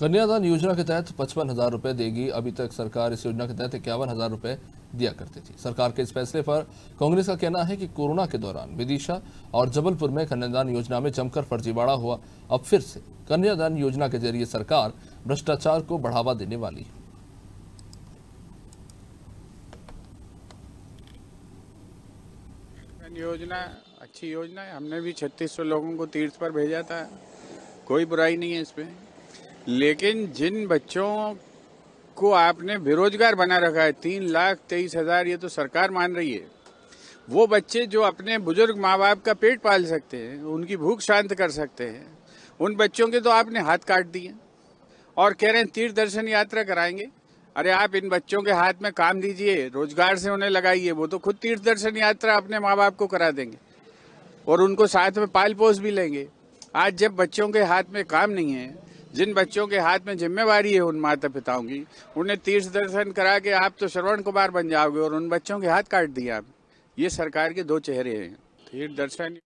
कन्यादान योजना के तहत पचपन हजार रुपए देगी अभी तक सरकार इस योजना के तहत इक्यावन हजार रुपए दिया करती थी सरकार के इस फैसले पर कांग्रेस का कहना है कि कोरोना के दौरान विदिशा और जबलपुर में कन्यादान योजना में जमकर फर्जीवाड़ा हुआ अब फिर से कन्यादान योजना के जरिए सरकार भ्रष्टाचार को बढ़ावा देने वाली है योजना अच्छी योजना है हमने भी छत्तीस सौ लोगों को तीर्थ पर भेजा था कोई बुराई नहीं है इसमें लेकिन जिन बच्चों को आपने बेरोजगार बना रखा है तीन लाख तेईस हजार ये तो सरकार मान रही है वो बच्चे जो अपने बुजुर्ग माँ बाप का पेट पाल सकते हैं उनकी भूख शांत कर सकते हैं उन बच्चों के तो आपने हाथ काट दिए और कह रहे हैं तीर्थ दर्शन यात्रा कराएंगे अरे आप इन बच्चों के हाथ में काम दीजिए रोजगार से उन्हें लगाइए वो तो खुद तीर्थ दर्शन यात्रा अपने माँ बाप को करा देंगे और उनको साथ में पाल पोस भी लेंगे आज जब बच्चों के हाथ में काम नहीं है जिन बच्चों के हाथ में जिम्मेवारी है उन माता पिताओं की उन्हें तीर्थ दर्शन करा के आप तो श्रवण कुमार बन जाओगे और उन बच्चों के हाथ काट दिया आप ये सरकार के दो चेहरे हैं तीर्थ दर्शन